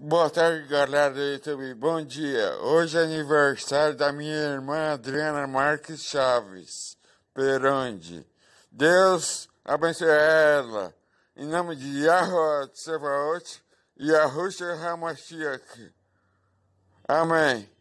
Boa tarde, galera do YouTube. Bom dia. Hoje é aniversário da minha irmã Adriana Marques Chaves Peronde. Deus abençoe ela. Em nome de Yahweh Tsevaot e Yahusha Hamashiach. Amém.